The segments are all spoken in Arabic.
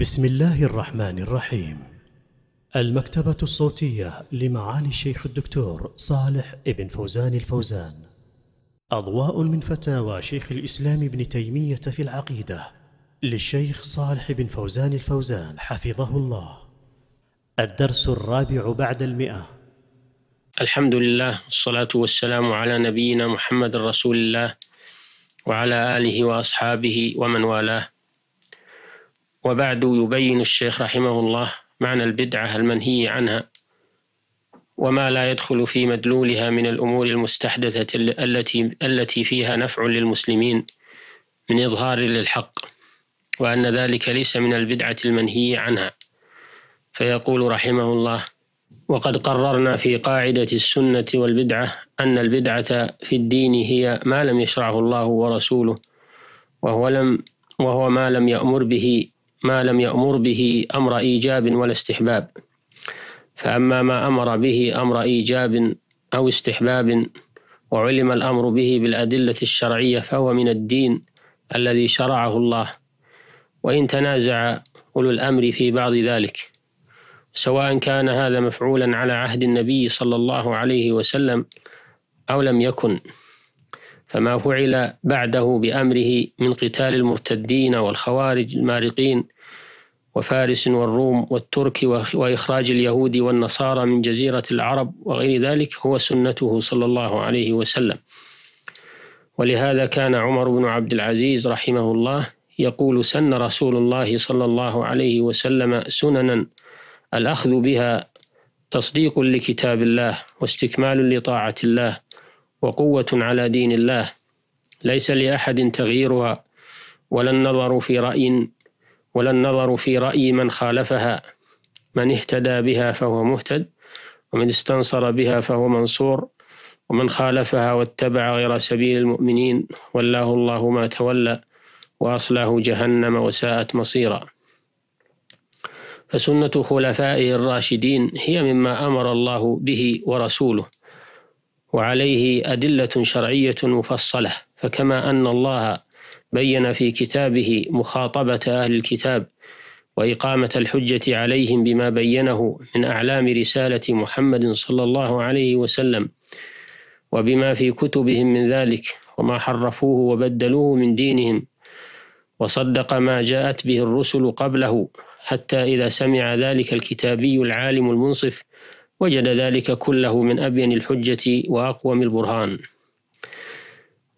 بسم الله الرحمن الرحيم المكتبة الصوتية لمعالي الشيخ الدكتور صالح ابن فوزان الفوزان أضواء من فتاوى شيخ الإسلام ابن تيمية في العقيدة للشيخ صالح بن فوزان الفوزان حفظه الله الدرس الرابع بعد المئة الحمد لله والصلاة والسلام على نبينا محمد رسول الله وعلى آله وأصحابه ومن والاه وبعد يبين الشيخ رحمه الله معنى البدعة المنهي عنها وما لا يدخل في مدلولها من الأمور المستحدثة التي التي فيها نفع للمسلمين من إظهار للحق وأن ذلك ليس من البدعة المنهي عنها فيقول رحمه الله وقد قررنا في قاعدة السنة والبدعة أن البدعة في الدين هي ما لم يشرعه الله ورسوله وهو لم وهو ما لم يأمر به ما لم يأمر به أمر إيجاب ولا استحباب فأما ما أمر به أمر إيجاب أو استحباب وعلم الأمر به بالأدلة الشرعية فهو من الدين الذي شرعه الله وإن تنازع أولو الأمر في بعض ذلك سواء كان هذا مفعولا على عهد النبي صلى الله عليه وسلم أو لم يكن فما فعل بعده بأمره من قتال المرتدين والخوارج المارقين وفارس والروم والترك وإخراج اليهود والنصارى من جزيرة العرب وغير ذلك هو سنته صلى الله عليه وسلم ولهذا كان عمر بن عبد العزيز رحمه الله يقول سن رسول الله صلى الله عليه وسلم سننا الأخذ بها تصديق لكتاب الله واستكمال لطاعة الله وقوة على دين الله ليس لأحد تغييرها ولا النظر في رأي ولا النظر في رأي من خالفها من اهتدى بها فهو مهتد ومن استنصر بها فهو منصور ومن خالفها واتبع غير سبيل المؤمنين ولاه الله ما تولى وأصلاه جهنم وساءت مصيرا فسنة خلفائه الراشدين هي مما أمر الله به ورسوله وعليه أدلة شرعية مفصلة فكما أن الله بين في كتابه مخاطبة أهل الكتاب وإقامة الحجة عليهم بما بينه من أعلام رسالة محمد صلى الله عليه وسلم وبما في كتبهم من ذلك وما حرفوه وبدلوه من دينهم وصدق ما جاءت به الرسل قبله حتى إذا سمع ذلك الكتابي العالم المنصف وجد ذلك كله من أبين الحجة وأقوم البرهان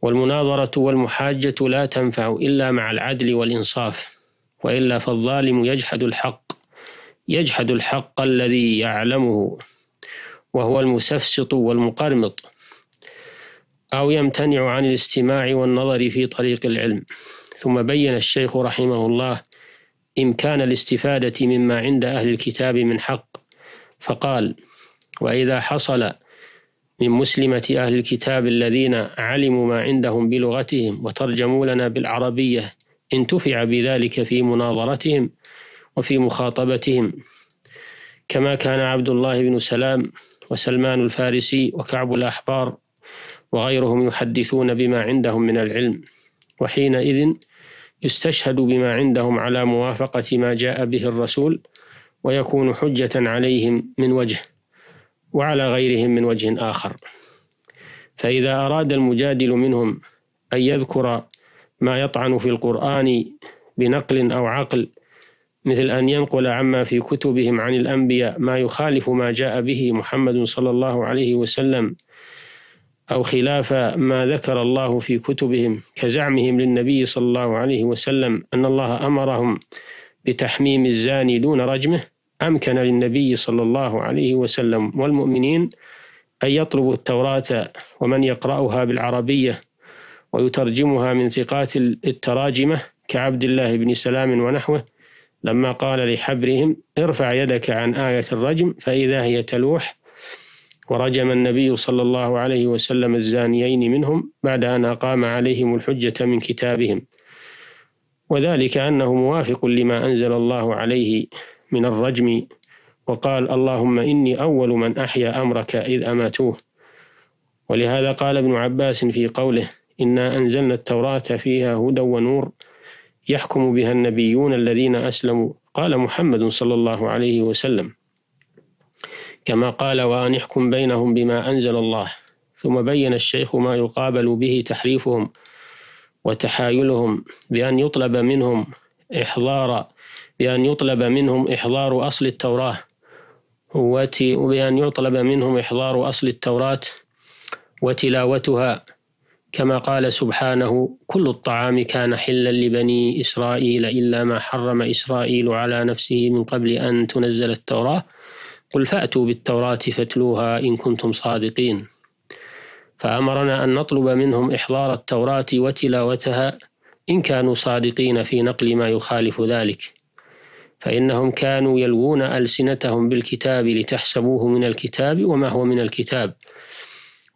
والمناظرة والمحاجة لا تنفع إلا مع العدل والإنصاف وإلا فالظالم يجحد الحق يجحد الحق الذي يعلمه وهو المسفسط والمقرمط أو يمتنع عن الاستماع والنظر في طريق العلم ثم بين الشيخ رحمه الله إمكان الاستفادة مما عند أهل الكتاب من حق فقال وإذا حصل من مسلمة أهل الكتاب الذين علموا ما عندهم بلغتهم وترجموا لنا بالعربية انتفع بذلك في مناظرتهم وفي مخاطبتهم كما كان عبد الله بن سلام وسلمان الفارسي وكعب الأحبار وغيرهم يحدثون بما عندهم من العلم وحينئذ يستشهد بما عندهم على موافقة ما جاء به الرسول ويكون حجة عليهم من وجه وعلى غيرهم من وجه آخر فإذا أراد المجادل منهم أن يذكر ما يطعن في القرآن بنقل أو عقل مثل أن ينقل عما في كتبهم عن الأنبياء ما يخالف ما جاء به محمد صلى الله عليه وسلم أو خلاف ما ذكر الله في كتبهم كزعمهم للنبي صلى الله عليه وسلم أن الله أمرهم بتحميم الزاني دون رجمه أمكن للنبي صلى الله عليه وسلم والمؤمنين أن يطلبوا التوراة ومن يقرأها بالعربية ويترجمها من ثقات التراجمة كعبد الله بن سلام ونحوه لما قال لحبرهم ارفع يدك عن آية الرجم فإذا هي تلوح ورجم النبي صلى الله عليه وسلم الزانيين منهم بعد أن أقام عليهم الحجة من كتابهم وذلك أنه موافق لما أنزل الله عليه من الرجم وقال اللهم إني أول من أحيا أمرك إذ أماتوه ولهذا قال ابن عباس في قوله إنا أنزلنا التوراة فيها هدى ونور يحكم بها النبيون الذين أسلموا قال محمد صلى الله عليه وسلم كما قال وأن احكم بينهم بما أنزل الله ثم بين الشيخ ما يقابل به تحريفهم وتحايلهم بأن يطلب منهم إحضار بأن يطلب منهم إحضار أصل التوراة وبأن يطلب منهم إحضار أصل التوراة وتلاوتها كما قال سبحانه كل الطعام كان حلا لبني إسرائيل إلا ما حرم إسرائيل على نفسه من قبل أن تنزل التوراة قل فأتوا بالتوراة فاتلوها إن كنتم صادقين فأمرنا أن نطلب منهم إحضار التوراة وتلاوتها إن كانوا صادقين في نقل ما يخالف ذلك فإنهم كانوا يلوون ألسنتهم بالكتاب لتحسبوه من الكتاب وما هو من الكتاب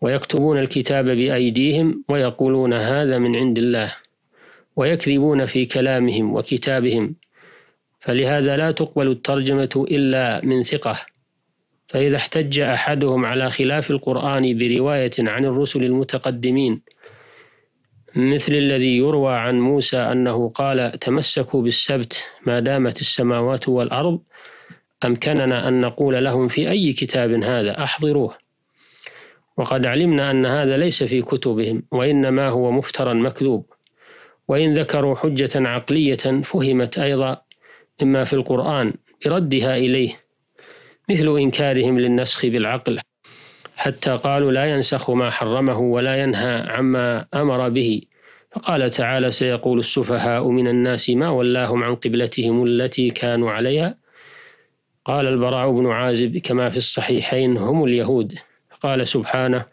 ويكتبون الكتاب بأيديهم ويقولون هذا من عند الله ويكذبون في كلامهم وكتابهم فلهذا لا تقبل الترجمة إلا من ثقة فإذا احتج أحدهم على خلاف القرآن برواية عن الرسل المتقدمين مثل الذي يروى عن موسى أنه قال تمسكوا بالسبت ما دامت السماوات والأرض أمكننا أن نقول لهم في أي كتاب هذا أحضروه وقد علمنا أن هذا ليس في كتبهم وإنما هو مفترى مكذوب وإن ذكروا حجة عقلية فهمت أيضا إما في القرآن بردها إليه مثل إنكارهم للنسخ بالعقل حتى قالوا لا ينسخ ما حرمه ولا ينهى عما أمر به فقال تعالى سيقول السفهاء من الناس ما ولاهم عن قبلتهم التي كانوا عليها قال البراء بن عازب كما في الصحيحين هم اليهود قال سبحانه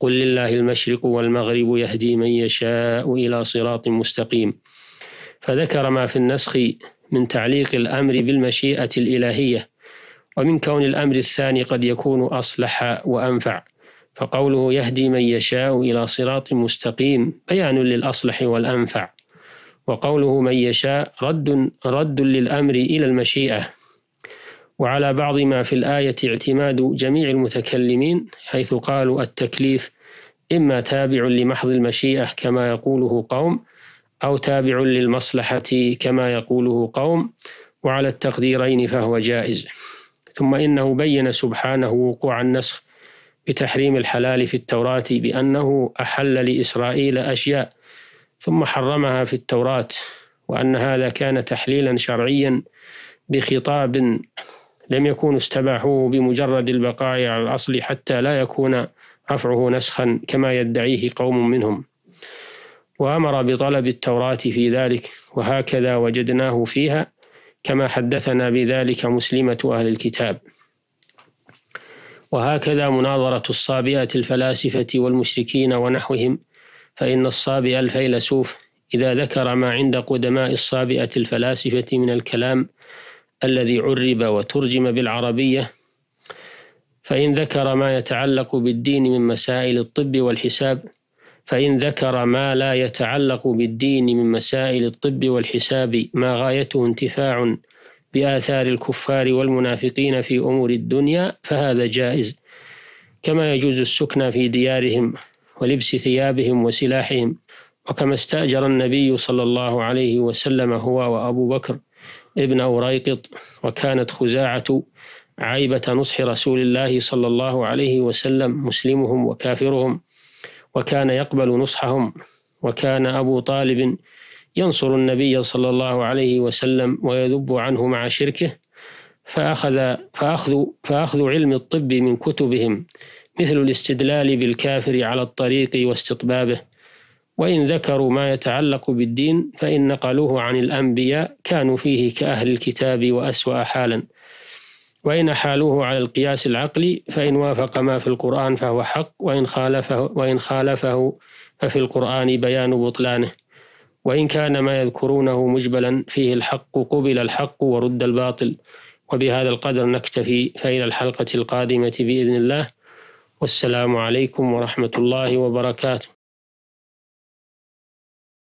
قل لله المشرق والمغرب يهدي من يشاء إلى صراط مستقيم فذكر ما في النسخ من تعليق الأمر بالمشيئة الإلهية ومن كون الأمر الثاني قد يكون أصلح وأنفع فقوله يهدي من يشاء إلى صراط مستقيم بيان للأصلح والأنفع وقوله من يشاء رد رد للأمر إلى المشيئة وعلى بعض ما في الآية اعتماد جميع المتكلمين حيث قالوا التكليف إما تابع لمحض المشيئة كما يقوله قوم أو تابع للمصلحة كما يقوله قوم وعلى التقديرين فهو جائز ثم إنه بين سبحانه وقوع النسخ بتحريم الحلال في التوراة بأنه أحل لإسرائيل أشياء ثم حرمها في التوراة وأن هذا كان تحليلا شرعيا بخطاب لم يكون استباحوه بمجرد البقاء على الأصل حتى لا يكون رفعه نسخا كما يدعيه قوم منهم وأمر بطلب التوراة في ذلك وهكذا وجدناه فيها كما حدثنا بذلك مسلمة أهل الكتاب وهكذا مناظرة الصابئة الفلاسفة والمشركين ونحوهم فإن الصابئ الفيلسوف إذا ذكر ما عند قدماء الصابئة الفلاسفة من الكلام الذي عرب وترجم بالعربية فإن ذكر ما يتعلق بالدين من مسائل الطب والحساب فإن ذكر ما لا يتعلق بالدين من مسائل الطب والحساب ما غايته انتفاع بآثار الكفار والمنافقين في أمور الدنيا فهذا جائز كما يجوز السكنى في ديارهم ولبس ثيابهم وسلاحهم وكما استأجر النبي صلى الله عليه وسلم هو وأبو بكر ابن أوريقط وكانت خزاعة عيبة نصح رسول الله صلى الله عليه وسلم مسلمهم وكافرهم وكان يقبل نصحهم وكان أبو طالب ينصر النبي صلى الله عليه وسلم ويذب عنه مع شركه فأخذ فأخذ فأخذ علم الطب من كتبهم مثل الاستدلال بالكافر على الطريق واستطبابه وإن ذكروا ما يتعلق بالدين فإن نقلوه عن الأنبياء كانوا فيه كأهل الكتاب وأسوأ حالا وإن أحالوه على القياس العقلي فإن وافق ما في القرآن فهو حق وإن خالفه, وإن خالفه ففي القرآن بيان بطلانه وإن كان ما يذكرونه مجبلا فيه الحق قبل الحق ورد الباطل وبهذا القدر نكتفي فإلى الحلقة القادمة بإذن الله والسلام عليكم ورحمة الله وبركاته